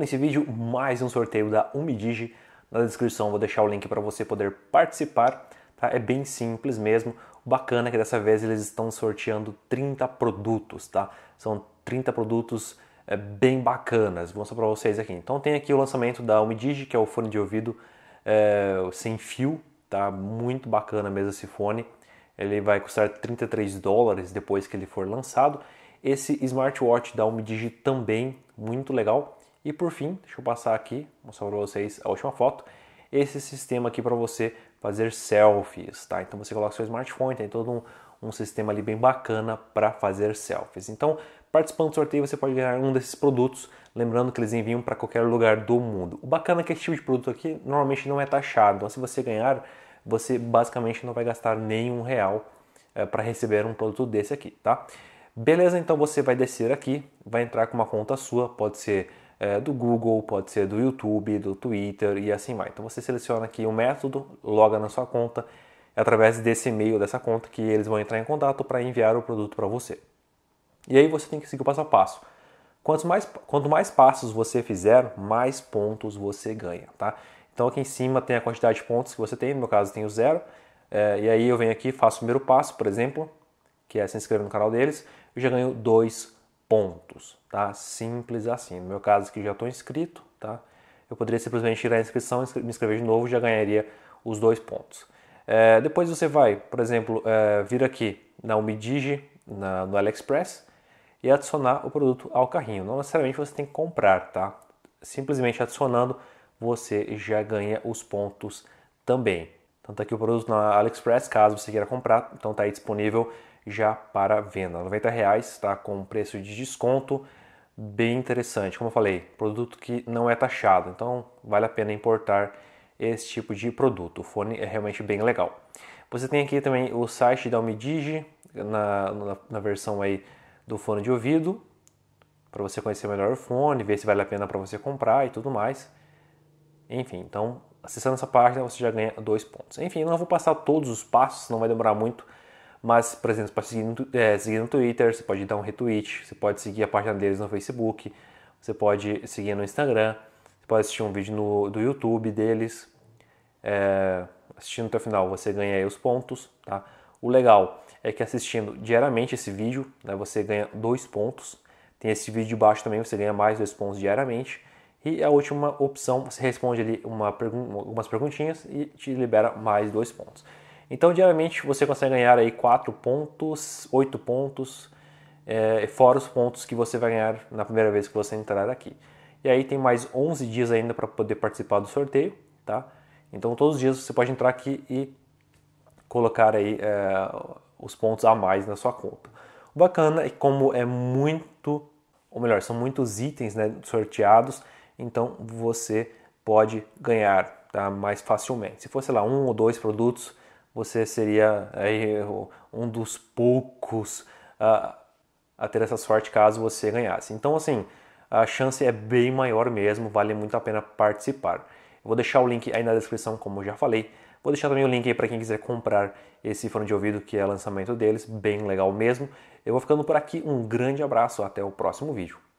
nesse vídeo mais um sorteio da Umidigi. Na descrição vou deixar o link para você poder participar. Tá? É bem simples mesmo. O bacana é que dessa vez eles estão sorteando 30 produtos, tá? São 30 produtos é, bem bacanas. Vou mostrar para vocês aqui. Então tem aqui o lançamento da Umidigi, que é o fone de ouvido é, sem fio, tá? Muito bacana mesmo esse fone. Ele vai custar 33 dólares depois que ele for lançado. Esse smartwatch da Umidigi também, muito legal. E por fim, deixa eu passar aqui, mostrar para vocês a última foto, esse sistema aqui para você fazer selfies, tá? Então você coloca seu smartphone, tem todo um, um sistema ali bem bacana para fazer selfies. Então, participando do sorteio, você pode ganhar um desses produtos, lembrando que eles enviam para qualquer lugar do mundo. O bacana é que esse tipo de produto aqui normalmente não é taxado, então se você ganhar, você basicamente não vai gastar nenhum real é, eh, para receber um produto desse aqui, tá? Beleza, então você vai descer aqui, vai entrar com uma conta sua, pode ser é, do Google, pode ser do YouTube, do Twitter e assim vai. Então você seleciona aqui o método, loga na sua conta, através desse e-mail dessa conta que eles vão entrar em contato para enviar o produto para você. E aí você tem que seguir o passo a passo. Quanto mais, quanto mais passos você fizer, mais pontos você ganha, tá? Então aqui em cima tem a quantidade de pontos que você tem, no meu caso tem o zero. É, e aí eu venho aqui, faço o primeiro passo, por exemplo, que é se inscrever no canal deles, eu já ganho dois pontos, tá? Simples assim. No meu caso que já estou inscrito, tá? Eu poderia simplesmente tirar a inscrição, me inscrever de novo, já ganharia os dois pontos. É, depois você vai, por exemplo, é, vir aqui na Umidigi, na, no AliExpress e adicionar o produto ao carrinho. Não necessariamente você tem que comprar, tá? Simplesmente adicionando você já ganha os pontos também. Então tá é aqui o produto na AliExpress, caso você queira comprar, então tá aí disponível já para venda. R$ está tá com preço de desconto, bem interessante. Como eu falei, produto que não é taxado, então vale a pena importar esse tipo de produto. O fone é realmente bem legal. Você tem aqui também o site da Omidigi na, na, na versão aí do fone de ouvido, para você conhecer melhor o fone, ver se vale a pena para você comprar e tudo mais. Enfim, então acessando essa página você já ganha dois pontos. Enfim, eu não vou passar todos os passos, não vai demorar muito. Mas, por exemplo, você pode seguir no, é, seguir no Twitter, você pode dar um retweet, você pode seguir a página deles no Facebook, você pode seguir no Instagram, você pode assistir um vídeo no, do YouTube deles. É, assistindo até o final você ganha aí os pontos, tá? O legal é que assistindo diariamente esse vídeo, né, você ganha dois pontos. Tem esse vídeo de baixo também, você ganha mais dois pontos diariamente. E a última opção, você responde ali uma pergun algumas perguntinhas e te libera mais dois pontos. Então, diariamente, você consegue ganhar aí 4 pontos, 8 pontos, é, fora os pontos que você vai ganhar na primeira vez que você entrar aqui. E aí tem mais 11 dias ainda para poder participar do sorteio, tá? Então, todos os dias você pode entrar aqui e colocar aí é, os pontos a mais na sua conta. O bacana é como é muito, ou melhor, são muitos itens né, sorteados, então você pode ganhar tá? mais facilmente. Se fosse lá um ou dois produtos, você seria aí, um dos poucos uh, a ter essa sorte caso você ganhasse. Então, assim, a chance é bem maior mesmo, vale muito a pena participar. Eu vou deixar o link aí na descrição, como já falei. Vou deixar também o link aí para quem quiser comprar esse fone de ouvido, que é lançamento deles, bem legal mesmo. Eu vou ficando por aqui, um grande abraço, até o próximo vídeo.